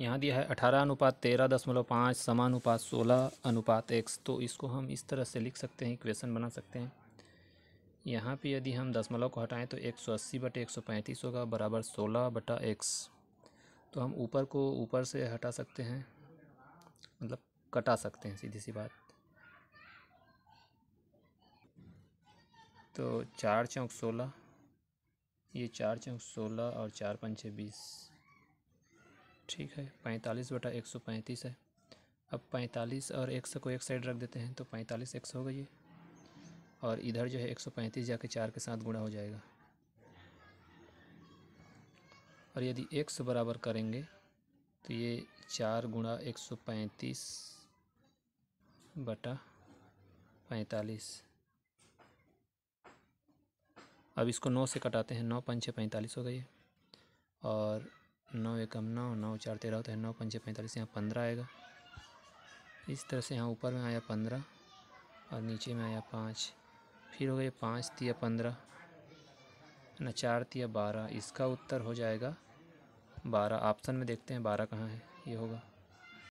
यहाँ दिया है अठारह अनुपात तेरह दशमलव पाँच समानुपात सोलह अनुपात एक्स तो इसको हम इस तरह से लिख सकते हैं इक्वेशन बना सकते हैं यहाँ पे यदि हम दशमलव को हटाएं तो एक सौ अस्सी बटे एक सौ पैंतीस होगा बराबर सोलह बटा एक्स तो हम ऊपर को ऊपर से हटा सकते हैं मतलब कटा सकते हैं सीधी सी बात तो चार चौंक सोलह ये चार चौंक सोलह और चार पंचे बीस ठीक है पैंतालीस बटा एक सौ पैंतीस है अब पैंतालीस और एक सौ को एक साइड रख देते हैं तो पैंतालीस एक सौ हो गई और इधर जो है एक सौ पैंतीस जाके चार के साथ गुणा हो जाएगा और यदि एक सौ बराबर करेंगे तो ये चार गुणा एक सौ पैंतीस बटा पैंतालीस अब इसको नौ से कटाते हैं नौ पंचे पैंतालीस हो गई और नौ एकम नौ नौ चार तेरह होता है नौ पंचे पैंतालीस यहाँ पंद्रह आएगा इस तरह से यहाँ ऊपर में आया पंद्रह और नीचे में आया पाँच फिर हो गया पाँच तिया पंद्रह न चार तिया बारह इसका उत्तर हो जाएगा बारह ऑप्शन में देखते हैं बारह कहाँ है ये होगा